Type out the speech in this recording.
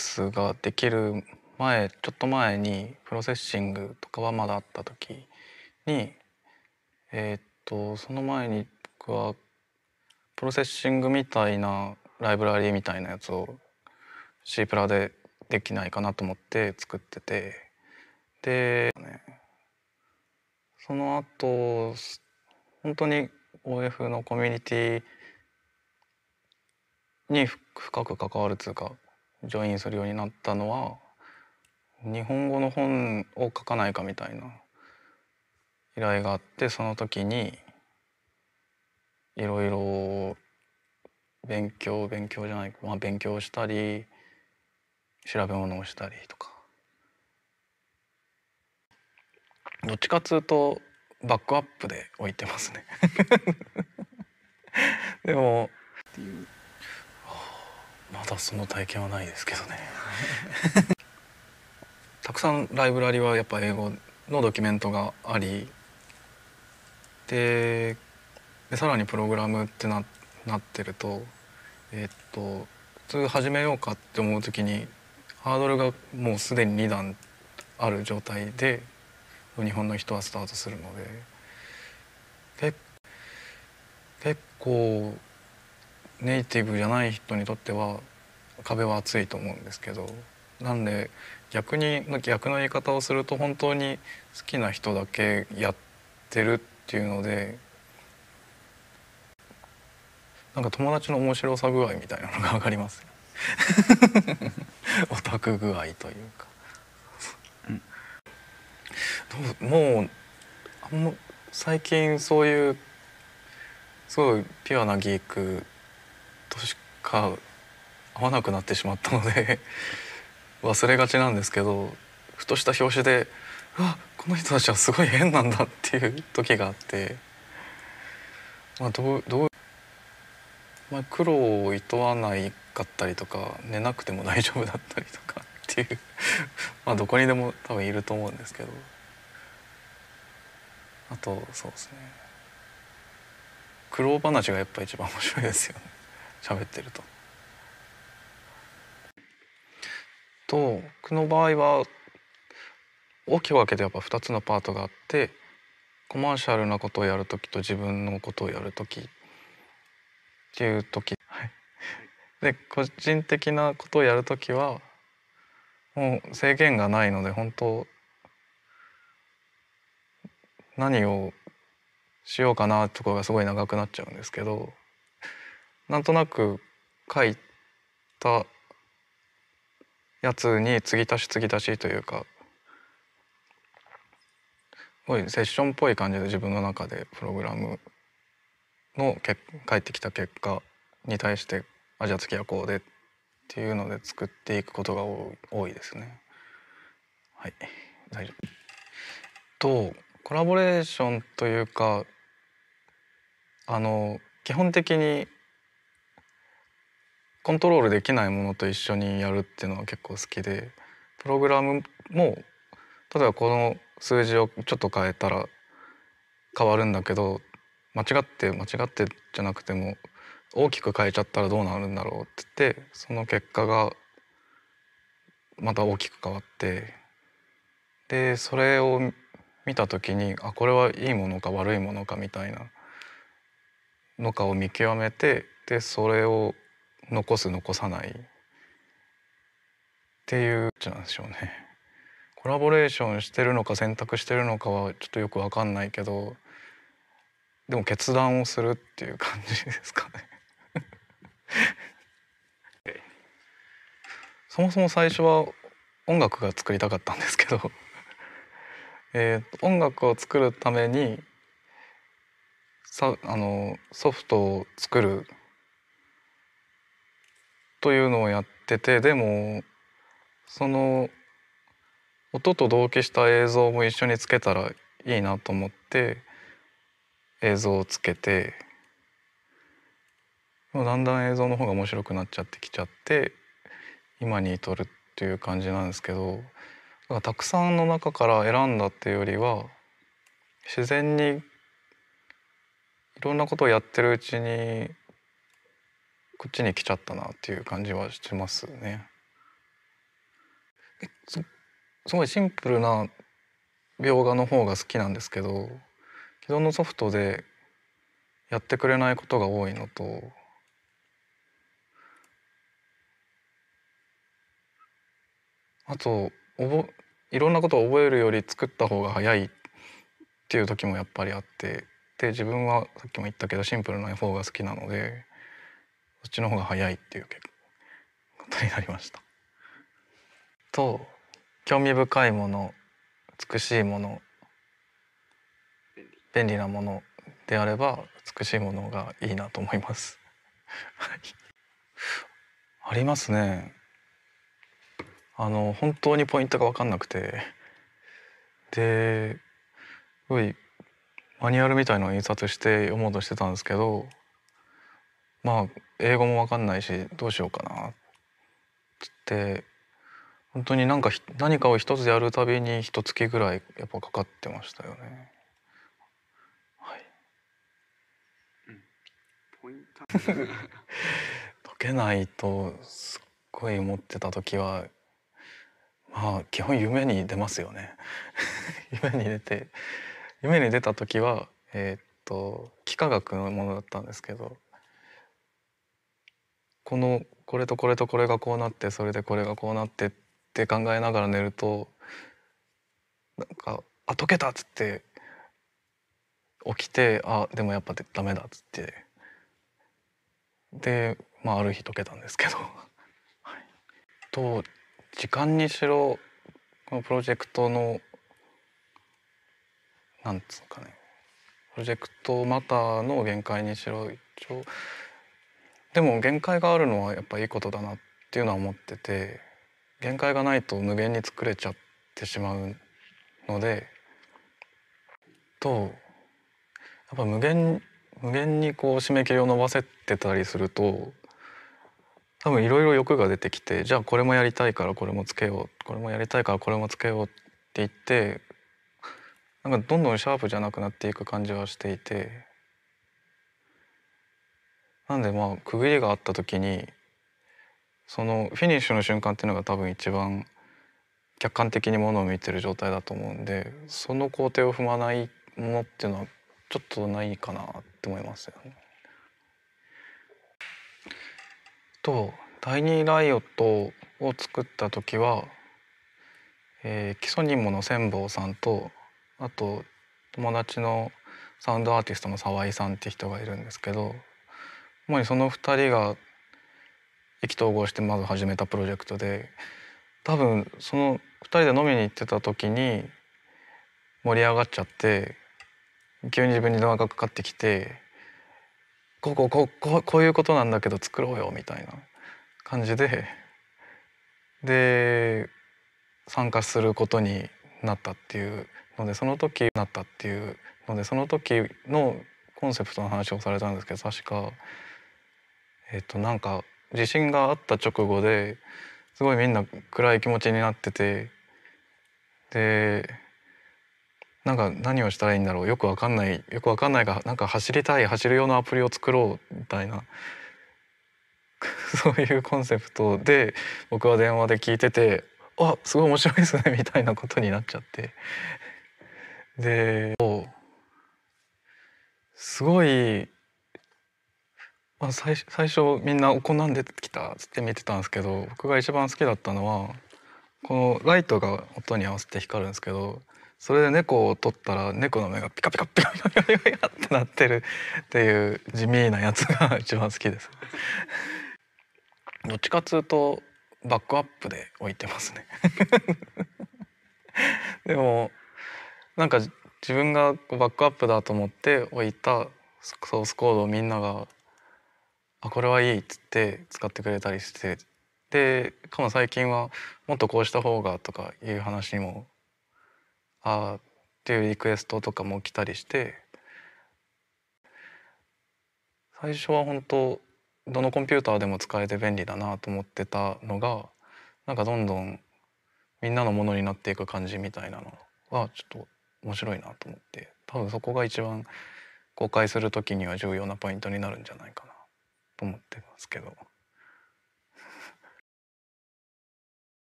スができる前ちょっと前にプロセッシングとかはまだあった時にえー、っとその前に僕はプロセッシングみたいなライブラリーみたいなやつを C プラでできないかなと思って作っててで、ね、その後本当に OF のコミュニティに深く関わるというかジョインするようになったのは日本語の本を書かないかみたいな依頼があってその時にいろいろ勉強勉強じゃない、まあ、勉強したり調べ物をしたりとかどっちかっつうとバックアップで置いてますね でもたその体験はないですけどね たくさんライブラリはやっぱ英語のドキュメントがありででさらにプログラムってななってるとえっと普通始めようかって思う時にハードルがもうすでに2段ある状態で日本の人はスタートするので結構ネイティブじゃない人にとっては壁は厚いと思うんですけどなんで逆に逆の言い方をすると本当に好きな人だけやってるっていうのでなんか友達の面白さ具合みたいなのが分かります オタク具合というか、うん、もうあんま最近そういうすごいピュアなギークとしか合わなくなってしまったので 忘れがちなんですけどふとした拍紙で「うわこの人たちはすごい変なんだ」っていう時があって、まあ、どうどう、まあ、苦労をいとわないかったりとか寝なくても大丈夫だったりとかっていう まあどこにでも多分いると思うんですけどあとそうですね苦労話がやっぱ一番面白いですよね喋ってると。と句の場合は大きく分けてやっぱ2つのパートがあってコマーシャルなことをやる時と自分のことをやる時っていう時、はい、で個人的なことをやる時はもう制限がないので本当何をしようかなとこがすごい長くなっちゃうんですけどなんとなく書いたやつに継ぎ足し継ぎ足しというかすごいセッションっぽい感じで自分の中でプログラムのけ返ってきた結果に対して「アジア付きはこうで」っていうので作っていくことが多いですね。はい大丈夫とコラボレーションというかあの基本的にコントロールできないものと一緒にやるっていうのは結構好きでプログラムも例えばこの数字をちょっと変えたら変わるんだけど間違って間違ってじゃなくても大きく変えちゃったらどうなるんだろうって言ってその結果がまた大きく変わってでそれを見た時にあこれはいいものか悪いものかみたいなのかを見極めてでそれを残す残さないっていうなんでしょうねコラボレーションしてるのか選択してるのかはちょっとよく分かんないけどでも決断をするっていう感じですかね そもそも最初は音楽が作りたかったんですけどえー、音楽を作るためにさあのソフトを作るというのをやっててでもその音と同期した映像も一緒につけたらいいなと思って映像をつけてだんだん映像の方が面白くなっちゃってきちゃって今に撮るっていう感じなんですけどたくさんの中から選んだっていうよりは自然にいろんなことをやってるうちにこっちに来ちゃったなっていう感じはしますね。すすごいシンプルな描画の方が好きなんですけど既存のソフトでやってくれないことが多いのとあと覚いろんなことを覚えるより作った方が早いっていう時もやっぱりあってで自分はさっきも言ったけどシンプルな方が好きなのでそっちの方が早いっていうことになりました。と興味深いもの美しいもの便利なものであれば美しいものがいいなと思います。ありますね。あの本当にポイントが分かんなくてですごいマニュアルみたいのを印刷して読もうとしてたんですけどまあ英語も分かんないしどうしようかなっつって本当に何か何かを一つやるたびに一月ぐらいやっぱかかってましたよね。はい。ポイント。解けないとすっごい思ってた時はまあ基本夢に出ますよね。夢に出て夢に出た時はえー、っと幾何学のものだったんですけどこのこれとこれとこれがこうなってそれでこれがこうなってって考えながら寝るとなんか「あ解けた!」っつって起きて「あでもやっぱダメだ」っつってでまあある日解けたんですけどはい。と時間にしろこのプロジェクトのなんつうかねプロジェクトマターの限界にしろ一応でも限界があるのはやっぱいいことだなっていうのは思ってて限界がないと無限に作れちゃってしまうのでとやっぱ無限無限にこう締め切りを伸ばせてたりすると多分いろいろ欲が出てきてじゃあこれもやりたいからこれもつけようこれもやりたいからこれもつけようって言ってなんかどんどんシャープじゃなくなっていく感じはしていて。なんでまあ区切りがあった時にそのフィニッシュの瞬間っていうのが多分一番客観的にものを見てる状態だと思うんでその工程を踏まないものっていうのはちょっとないかなって思いますよね。と第2ライオットを作った時は、えー、基礎任務の千坊さんとあと友達のサウンドアーティストの沢井さんって人がいるんですけどまあ、その2人が意気投合してまず始めたプロジェクトで多分その2人で飲みに行ってた時に盛り上がっちゃって急に自分に電話がかかってきて「こうこうこうこうこういうことなんだけど作ろうよ」みたいな感じでで参加することになったっていうのでその時なったっていうのでその時のコンセプトの話をされたんですけど確かえっとなんか地震があった直後ですごいみんな暗い気持ちになっててでなんか何をしたらいいんだろうよくわかんないよくわかんないがなんか走りたい走る用のアプリを作ろうみたいな そういうコンセプトで僕は電話で聞いててあすごい面白いですねみたいなことになっちゃってで。すごいまあ、最最初みんなおこなんできたって見てたんですけど僕が一番好きだったのはこのライトが音に合わせて光るんですけどそれで猫を撮ったら猫の目がピカピカピカピカピカピカピカってなってる っていう地味なやつが一番好きです。どっちかっつうとバックアップで置いてますね でもなんか自分がバックアップだと思って置いたソースコードをみんながあこれはいいっつって使ってくれたりしてでかも最近はもっとこうした方がとかいう話もあっていうリクエストとかも来たりして最初は本当どのコンピューターでも使えて便利だなと思ってたのがなんかどんどんみんなのものになっていく感じみたいなのはちょっと面白いなと思って多分そこが一番公開する時には重要なポイントになるんじゃないかな。思ってますけど。